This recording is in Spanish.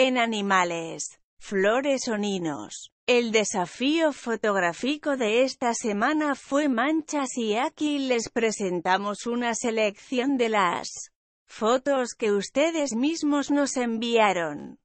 En animales, flores o ninos. El desafío fotográfico de esta semana fue manchas y aquí les presentamos una selección de las fotos que ustedes mismos nos enviaron.